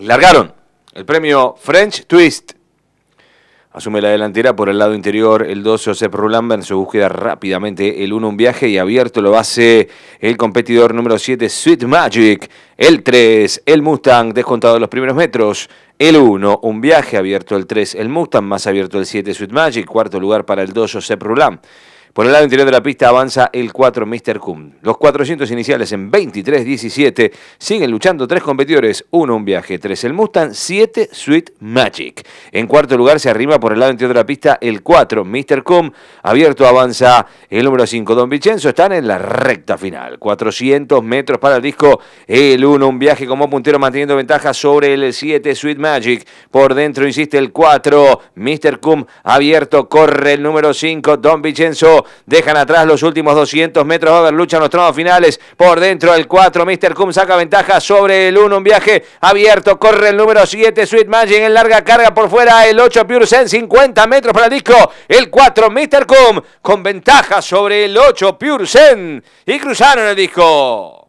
largaron el premio French Twist. Asume la delantera por el lado interior el 2 Josep Rulamba en su búsqueda rápidamente el 1 un viaje y abierto lo hace el competidor número 7 Sweet Magic, el 3 el Mustang descontado los primeros metros, el 1 un viaje abierto el 3 el Mustang más abierto el 7 Sweet Magic, cuarto lugar para el 2 Josep Rulamba. Por el lado interior de la pista avanza el 4 Mr. Kuhn. Los 400 iniciales en 23-17 siguen luchando tres competidores, uno un viaje, tres el Mustang, 7 Sweet Magic. En cuarto lugar se arrima por el lado interior de la pista el 4 Mr. Kuhn. Abierto avanza el número 5 Don Vincenzo, están en la recta final. 400 metros para el disco, el 1 un viaje como puntero manteniendo ventaja sobre el 7 Sweet Magic. Por dentro insiste el 4 Mr. Kuhn, abierto corre el número 5 Don Vincenzo. Dejan atrás los últimos 200 metros. Va lucha en los tramos finales. Por dentro el 4. Mr. Cum saca ventaja sobre el 1. Un viaje abierto. Corre el número 7. Sweet Magic en larga carga por fuera. El 8. Pure 50 metros para el disco. El 4. Mr. Cum con ventaja sobre el 8. Pure Y cruzaron el disco.